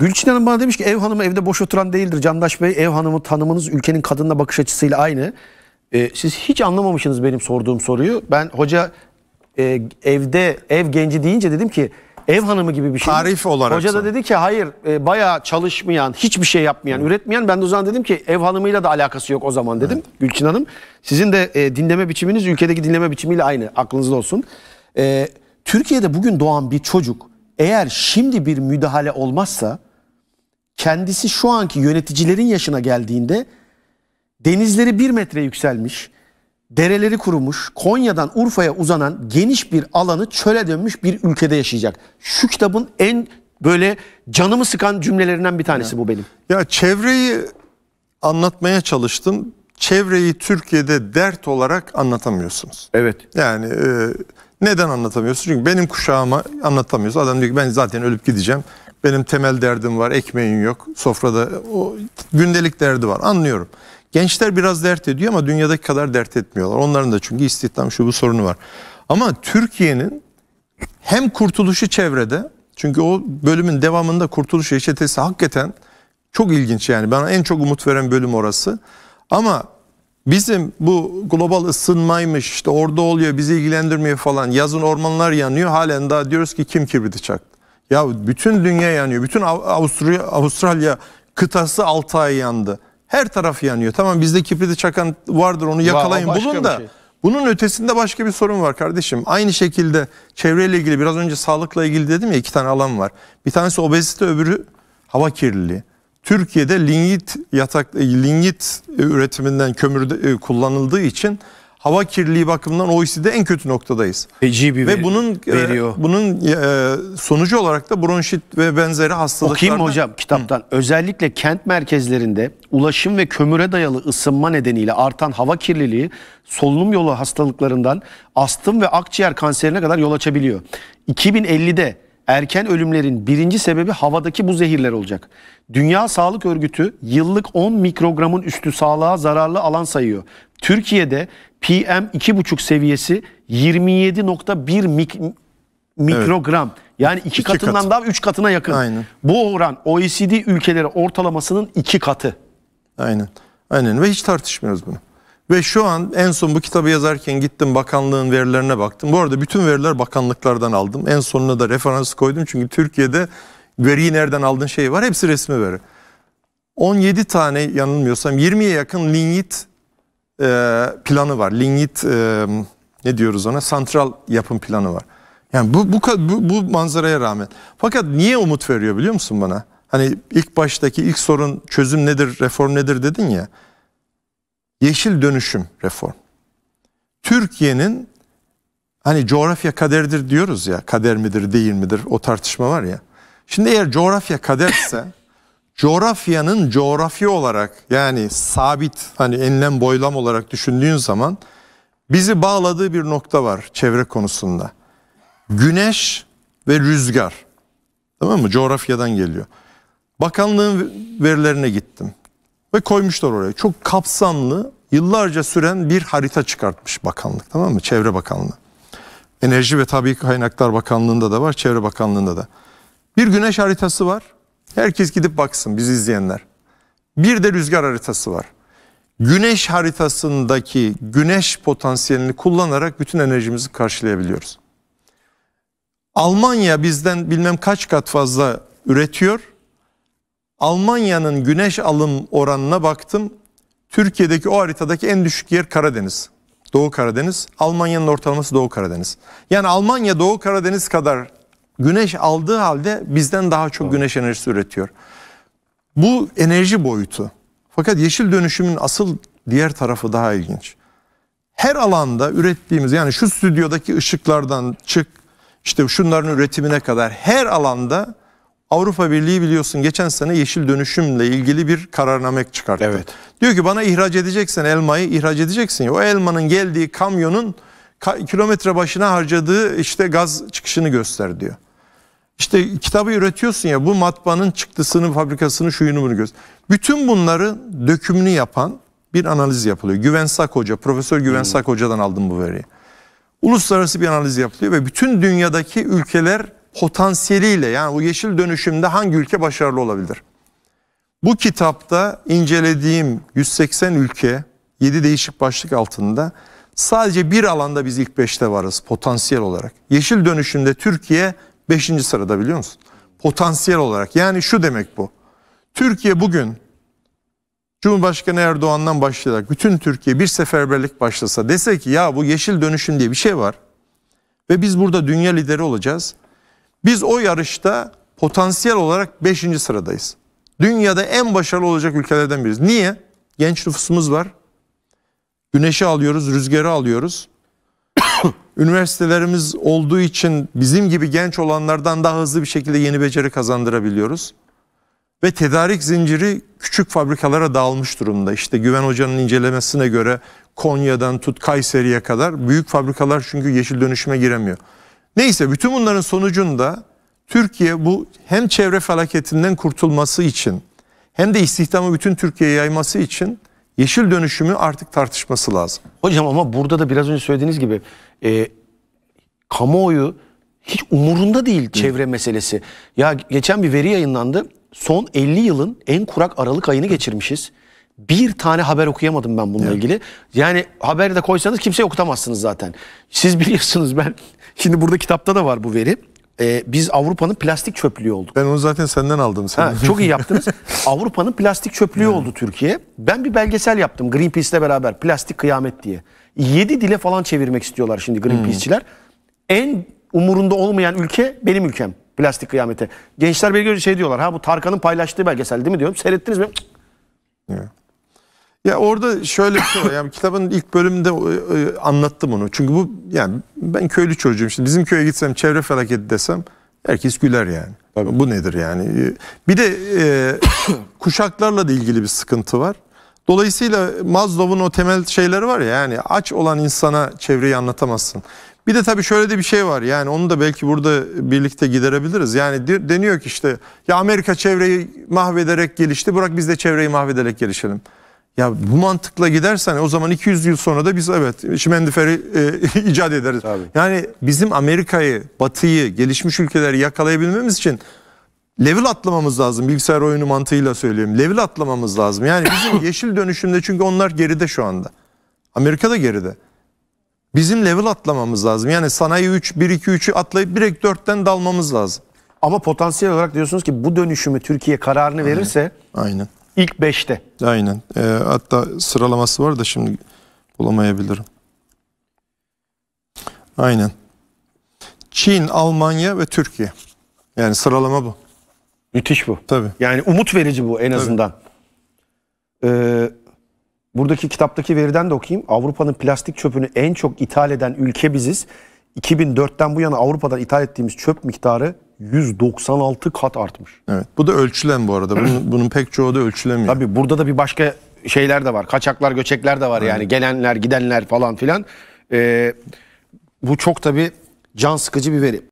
Gülçin Hanım bana demiş ki ev hanımı evde boş oturan değildir. Candaş Bey ev hanımı tanımınız ülkenin kadınla bakış açısıyla aynı. Ee, siz hiç anlamamışsınız benim sorduğum soruyu. Ben hoca e, evde ev genci deyince dedim ki ev hanımı gibi bir şey. Tarif olarak. Hoca da dedi ki hayır e, bayağı çalışmayan, hiçbir şey yapmayan, Hı. üretmeyen. Ben de o zaman dedim ki ev hanımıyla da alakası yok o zaman dedim Hı. Gülçin Hanım. Sizin de e, dinleme biçiminiz ülkedeki dinleme biçimiyle aynı aklınızda olsun. E, Türkiye'de bugün doğan bir çocuk eğer şimdi bir müdahale olmazsa kendisi şu anki yöneticilerin yaşına geldiğinde denizleri bir metre yükselmiş, dereleri kurumuş, Konya'dan Urfa'ya uzanan geniş bir alanı çöle dönmüş bir ülkede yaşayacak. Şu kitabın en böyle canımı sıkan cümlelerinden bir tanesi ya. bu benim. Ya çevreyi anlatmaya çalıştım. Çevreyi Türkiye'de dert olarak anlatamıyorsunuz. Evet. Yani e, neden anlatamıyorsunuz? Çünkü benim kuşağıma anlatamıyorsunuz. Adam diyor ki ben zaten ölüp gideceğim. Benim temel derdim var, ekmeğim yok. Sofrada o gündelik derdi var. Anlıyorum. Gençler biraz dert ediyor ama dünyadaki kadar dert etmiyorlar. Onların da çünkü istihdam şu bu sorunu var. Ama Türkiye'nin hem kurtuluşu çevrede çünkü o bölümün devamında kurtuluş reçetesi hakikaten çok ilginç yani. Bana en çok umut veren bölüm orası. Ama bizim bu global ısınmaymış işte orada oluyor bizi ilgilendirmiyor falan yazın ormanlar yanıyor halen daha diyoruz ki kim kibriti çaktı. Ya bütün dünya yanıyor. Bütün Avusturya, Avustralya kıtası 6 ay yandı. Her taraf yanıyor. Tamam bizde kibriti çakan vardır onu yakalayın ya, bulun da. Şey. Bunun ötesinde başka bir sorun var kardeşim. Aynı şekilde çevreyle ilgili biraz önce sağlıkla ilgili dedim ya iki tane alan var. Bir tanesi obezite öbürü hava kirliliği. Türkiye'de lignit yatak linyit üretiminden kömür e, kullanıldığı için hava kirliliği bakımından OECD'de en kötü noktadayız. Feci bir ve bunun e, veriyor. E, bunun e, sonucu olarak da bronşit ve benzeri hastalıklar. Okuyayım hocam kitaptan. Hı. Özellikle kent merkezlerinde ulaşım ve kömüre dayalı ısınma nedeniyle artan hava kirliliği solunum yolu hastalıklarından astım ve akciğer kanserine kadar yol açabiliyor. 2050'de erken ölümlerin birinci sebebi havadaki bu zehirler olacak. Dünya Sağlık Örgütü yıllık 10 mikrogramın üstü sağlığa zararlı alan sayıyor. Türkiye'de PM 2,5 seviyesi 27.1 mik mikrogram. Evet. Yani iki, katından katı. daha üç katına yakın. Aynen. Bu oran OECD ülkeleri ortalamasının iki katı. Aynen. Aynen ve hiç tartışmıyoruz bunu. Ve şu an en son bu kitabı yazarken gittim bakanlığın verilerine baktım. Bu arada bütün veriler bakanlıklardan aldım. En sonuna da referans koydum çünkü Türkiye'de veriyi nereden aldığın şey var. Hepsi resmi veri. 17 tane yanılmıyorsam 20'ye yakın linyit e, planı var. Lingit e, ne diyoruz ona? Santral yapım planı var. Yani bu, bu, bu, bu manzaraya rağmen. Fakat niye umut veriyor biliyor musun bana? Hani ilk baştaki ilk sorun çözüm nedir, reform nedir dedin ya. Yeşil dönüşüm reform. Türkiye'nin hani coğrafya kaderdir diyoruz ya. Kader midir, değil midir o tartışma var ya. Şimdi eğer coğrafya kaderse coğrafyanın coğrafya olarak yani sabit hani enlem boylam olarak düşündüğün zaman bizi bağladığı bir nokta var çevre konusunda. Güneş ve rüzgar. Tamam mı? Coğrafyadan geliyor. Bakanlığın verilerine gittim. Ve koymuşlar oraya. Çok kapsamlı, yıllarca süren bir harita çıkartmış bakanlık. Tamam mı? Çevre Bakanlığı. Enerji ve Tabi Kaynaklar Bakanlığı'nda da var, Çevre Bakanlığı'nda da. Bir güneş haritası var. Herkes gidip baksın bizi izleyenler. Bir de rüzgar haritası var. Güneş haritasındaki güneş potansiyelini kullanarak bütün enerjimizi karşılayabiliyoruz. Almanya bizden bilmem kaç kat fazla üretiyor. Almanya'nın güneş alım oranına baktım. Türkiye'deki o haritadaki en düşük yer Karadeniz. Doğu Karadeniz. Almanya'nın ortalaması Doğu Karadeniz. Yani Almanya Doğu Karadeniz kadar güneş aldığı halde bizden daha çok güneş enerjisi üretiyor. Bu enerji boyutu. Fakat yeşil dönüşümün asıl diğer tarafı daha ilginç. Her alanda ürettiğimiz yani şu stüdyodaki ışıklardan çık işte şunların üretimine kadar her alanda Avrupa Birliği biliyorsun geçen sene yeşil dönüşümle ilgili bir kararnamek çıkarttı. Evet. Diyor ki bana ihraç edeceksen elmayı ihraç edeceksin o elmanın geldiği kamyonun kilometre başına harcadığı işte gaz çıkışını göster diyor. İşte kitabı üretiyorsun ya bu matbaanın çıktısını, fabrikasını, şuyunu bunu göz. Bütün bunları dökümünü yapan bir analiz yapılıyor. Güven Sak Hoca, Profesör Güven hmm. Sak Hoca'dan aldım bu veriyi. Uluslararası bir analiz yapılıyor ve bütün dünyadaki ülkeler potansiyeliyle yani bu yeşil dönüşümde hangi ülke başarılı olabilir? Bu kitapta incelediğim 180 ülke 7 değişik başlık altında sadece bir alanda biz ilk 5'te varız potansiyel olarak. Yeşil dönüşümde Türkiye Beşinci sırada biliyor musun? Potansiyel olarak. Yani şu demek bu. Türkiye bugün Cumhurbaşkanı Erdoğan'dan başlayarak bütün Türkiye bir seferberlik başlasa dese ki ya bu yeşil dönüşüm diye bir şey var ve biz burada dünya lideri olacağız. Biz o yarışta potansiyel olarak 5. sıradayız. Dünyada en başarılı olacak ülkelerden biriz. Niye? Genç nüfusumuz var. Güneşi alıyoruz, rüzgarı alıyoruz. Üniversitelerimiz olduğu için bizim gibi genç olanlardan daha hızlı bir şekilde yeni beceri kazandırabiliyoruz. Ve tedarik zinciri küçük fabrikalara dağılmış durumda. İşte Güven Hoca'nın incelemesine göre Konya'dan tut Kayseri'ye kadar büyük fabrikalar çünkü yeşil dönüşüme giremiyor. Neyse bütün bunların sonucunda Türkiye bu hem çevre felaketinden kurtulması için hem de istihdamı bütün Türkiye'ye yayması için yeşil dönüşümü artık tartışması lazım. Hocam ama burada da biraz önce söylediğiniz gibi e, kamuoyu hiç umurunda değil Hı. çevre meselesi. Ya geçen bir veri yayınlandı. Son 50 yılın en kurak Aralık ayını geçirmişiz. Bir tane haber okuyamadım ben bununla evet. ilgili. Yani haberi de koysanız kimseye okutamazsınız zaten. Siz biliyorsunuz ben şimdi burada kitapta da var bu veri e, biz Avrupa'nın plastik çöplüğü olduk. Ben onu zaten senden aldım. Sen. Ha, çok iyi yaptınız. Avrupa'nın plastik çöplüğü oldu Türkiye. Ben bir belgesel yaptım Greenpeace'le beraber plastik kıyamet diye. 7 dile falan çevirmek istiyorlar şimdi Greenpeace'çiler. Hmm. En umurunda olmayan ülke benim ülkem plastik kıyamete. Gençler beni görünce şey diyorlar ha bu Tarkan'ın paylaştığı belgesel değil mi diyorum. Seyrettiniz mi? Yeah. Ya orada şöyle bir şey var. Yani kitabın ilk bölümünde e, e, anlattım onu. Çünkü bu yani ben köylü çocuğum. Şimdi bizim köye gitsem çevre felaketi desem herkes güler yani. Tabii. Bu nedir yani? E, bir de e, kuşaklarla da ilgili bir sıkıntı var. Dolayısıyla Maslow'un o temel şeyleri var ya yani aç olan insana çevreyi anlatamazsın. Bir de tabii şöyle de bir şey var yani onu da belki burada birlikte giderebiliriz. Yani deniyor ki işte ya Amerika çevreyi mahvederek gelişti bırak biz de çevreyi mahvederek gelişelim. Ya bu mantıkla gidersen o zaman 200 yıl sonra da biz evet şimendiferi e, icat ederiz. Tabii. Yani bizim Amerika'yı, Batı'yı, gelişmiş ülkeleri yakalayabilmemiz için level atlamamız lazım. Bilgisayar oyunu mantığıyla söyleyeyim. Level atlamamız lazım. Yani bizim yeşil dönüşümde çünkü onlar geride şu anda. Amerika da geride. Bizim level atlamamız lazım. Yani sanayi 3, 1, 2, 3'ü atlayıp direkt 4'ten dalmamız lazım. Ama potansiyel olarak diyorsunuz ki bu dönüşümü Türkiye kararını verirse... Aynen. Aynen İlk beşte. Aynen. E, hatta sıralaması var da şimdi bulamayabilirim. Aynen. Çin, Almanya ve Türkiye. Yani sıralama bu. Müthiş bu. Tabii. Yani umut verici bu en azından. Ee, buradaki kitaptaki veriden de okuyayım. Avrupa'nın plastik çöpünü en çok ithal eden ülke biziz. 2004'ten bu yana Avrupa'dan ithal ettiğimiz çöp miktarı 196 kat artmış. Evet. Bu da ölçülen bu arada. Bunun, bunun pek çoğu da ölçülemiyor. Tabii burada da bir başka şeyler de var. Kaçaklar, göçekler de var yani. Gelenler, gidenler falan filan. Ee, bu çok tabii can sıkıcı bir veri.